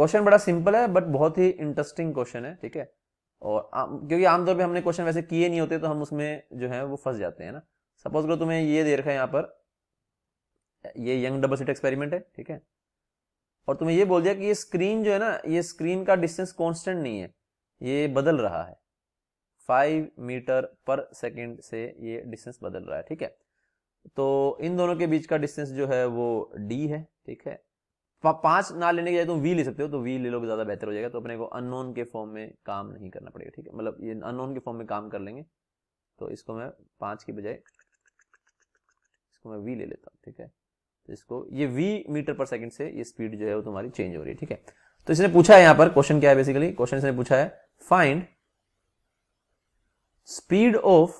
question बड़ा simple है but बहुत ही इंटरेस्टिंग क्वेश्चन है ठीक है और आ, क्योंकि आमतौर पे हमने क्वेश्चन वैसे किए नहीं होते तो हम उसमें जो है वो फंस जाते हैं ना सपोज करो तुम्हें ये दे रखा है यहाँ पर ये यंग डबल सीट एक्सपेरिमेंट है ठीक है और तुम्हें ये बोल दिया कि ये स्क्रीन जो है ना ये स्क्रीन का डिस्टेंस कॉन्स्टेंट नहीं है ये बदल रहा है फाइव मीटर पर सेकेंड से ये डिस्टेंस बदल रहा है ठीक है तो इन दोनों के बीच का डिस्टेंस जो है वो डी है ठीक है पांच ना लेने के जाए तुम वी ले सकते हो तो वी ले लोग ज्यादा बेहतर हो जाएगा तो अपने को अननोन के फॉर्म में काम नहीं करना पड़ेगा ठीक है मतलब ये अननोन के फॉर्म में काम कर लेंगे तो इसको मैं पांच की बजाय इसको मैं वी ले लेता हूँ ठीक है तो इसको ये वी मीटर पर सेकेंड से ये स्पीड जो है वो तुम्हारी चेंज हो रही है ठीक है तो इसने पूछा है यहां पर क्वेश्चन क्या है बेसिकली क्वेश्चन इसने पूछा है find speed of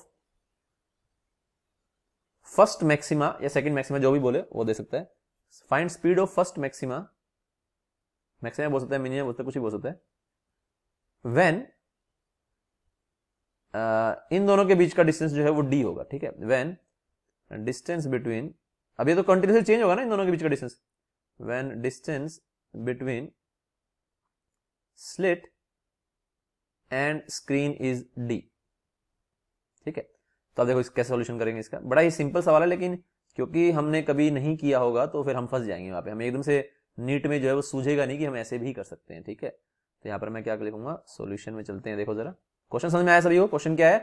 first maxima या सेकंड मैक्सिमा जो भी बोले वो दे सकता है find speed of first maxima maxima बोल सकते हैं मिनिमम बोल सकते कुछ भी बोल सकते हैं वेन uh, इन दोनों के बीच का डिस्टेंस जो है वो डी होगा ठीक है वेन डिस्टेंस बिटवीन अब ये तो कंटिन्यूसली चेंज होगा ना इन दोनों के बीच का distance when distance between slit and screen is D ठीक है तो अब देखो कैसे सोल्यूशन करेंगे इसका बड़ा ही सिंपल सवाल है लेकिन क्योंकि हमने कभी नहीं किया होगा तो फिर हम फंस जाएंगे वहाँ पे हमें एकदम से नीट में जो है वो सूझेगा नहीं कि हम ऐसे भी कर सकते हैं ठीक है तो यहाँ पर मैं क्या लिखूंगा सोल्यूशन में चलते हैं देखो जरा क्वेश्चन समझ में आया सभी को क्वेश्चन क्या है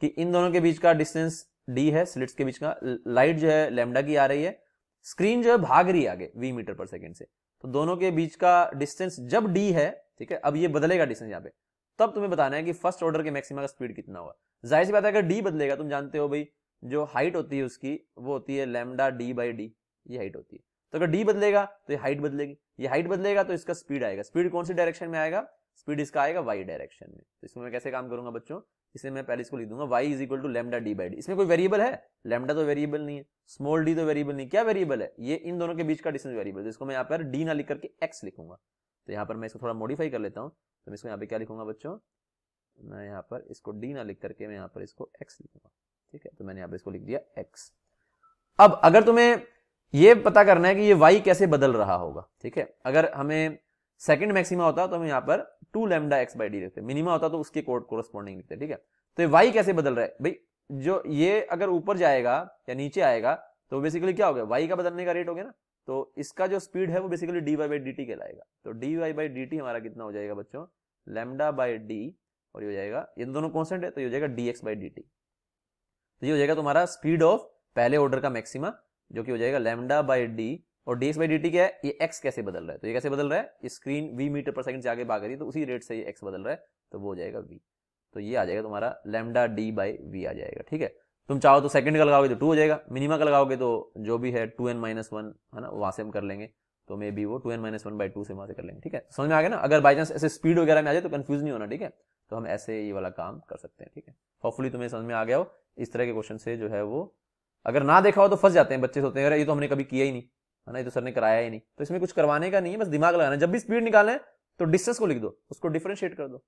कि इन दोनों के बीच का डिस्टेंस डी है स्लिट्स के बीच का लाइट जो है लेमडा की आ रही है स्क्रीन जो है भाग रही है आगे वी मीटर पर सेकेंड से तो दोनों के बीच का डिस्टेंस जब डी है ठीक है अब ये बदलेगा डिस्टेंस यहाँ पे तब तुम्हें बताना है कि फर्स्ट ऑर्डर के मैक्सिमा का स्पीड कितना हुआ जाहिर सी बात है अगर डी बदलेगा तुम जानते हो भाई जो हाइट होती है उसकी वो होती है लेमडा डी बाई डी ये हाइट होती है तो अगर डी बदलेगा तो ये हाइट बदलेगी ये हाइट बदलेगा तो इसका स्पीड आएगा स्पीड कौन सी डायरेक्शन में आएगा स्पीड इसका आएगा वाई डायरेक्शन में तो इसमें मैं कैसे काम करूंगा बच्चों इसे मैं पहले इसको लिख दूंगा Y is equal to lambda D by D इसमें कोई वेरिएबल है लेमडा तो वेरिएबल नहीं है स्मॉल डी तो वेरिएबल नहीं क्या वेरिएबल है ये इन दोनों के बीच का डिस्टेंस वेरिएबल तो इसको मैं यहाँ पर डी ना लिख करके एक्स लिखूंगा तो यहाँ पर मैं इसको थोड़ा मॉडिफाई कर लेता हूँ तो मैं इसको यहाँ पे क्या लिखूंगा बच्चों मैं यहाँ पर इसको डी ना लिख करके मैं यहाँ पर इसको एक्स लिखूंगा ठीक है तो मैंने यहाँ पे इसको लिख दिया एक्स अब अगर तुम्हें ये पता करना है कि ये वाई कैसे बदल रहा होगा ठीक है अगर हमें सेकंड मैक्सिमा होता तो हम यहाँ पर two lambda X by D लिखते मिनिमा होता तो उसके कोड कोरस्पॉन्डिंग लिखते ठीक है तो ये वाई कैसे बदल रहा है भाई जो ये अगर ऊपर जाएगा या नीचे आएगा तो बेसिकली क्या हो गया वाई का बदलने का रेट हो गया ना तो इसका जो स्पीड है वो बेसिकली डी वाई बाई कहलाएगा तो डी वाई बाई हमारा कितना हो जाएगा बच्चों लेमडा बाई और ये हो जाएगा ये तो दोनों कॉन्सेंट है तो ये हो जाएगा डी एक्स बाई तो ये हो जाएगा तुम्हारा स्पीड ऑफ पहले ऑर्डर का मैक्सिमा जो कि हो जाएगा लेमडा बाई डी और डी एक्स बाई डी क्या है ये एक्स कैसे बदल रहा है तो ये कैसे बदल रहा है स्क्रीन वी मीटर पर सेकंड से आगे भाग रही है तो उसी रेट से ये एक्स बदल रहा है तो वो हो जाएगा वी तो ये आ जाएगा तुम्हारा लेमडा डी बाई वी आ जाएगा ठीक है तुम चाहो तो सेकंड का लगाओगे तो टू हो जाएगा मिनिमा का लगाओगे तो जो भी है टू एन माइनस वन है ना वहां से हम कर लेंगे तो मे बी वो two N minus one by two से वहां से कर लेंगे ठीक है समझ में आ गया ना अगर बाई चांस ऐसे स्पीड वगैरह में आ जाए तो कंफ्यूज नहीं होना ठीक है तो हम ऐसे ये वाला काम कर सकते हैं ठीक है होपफुली तुम्हें समझ में आ गया हो इस तरह के क्वेश्चन से जो है वो अगर ना देखा हो तो फंस जाते हैं बच्चे सोते हैं अरे ये तो हमने कभी किया ही नहीं है ना ये तो सर ने कराया ही नहीं तो इसमें कुछ करवाने का नहीं है बस दिमाग लगाना जब भी स्पीड निकालें तो डिस्टेंस को लिख दो उसको डिफ्रेंशिएट कर दो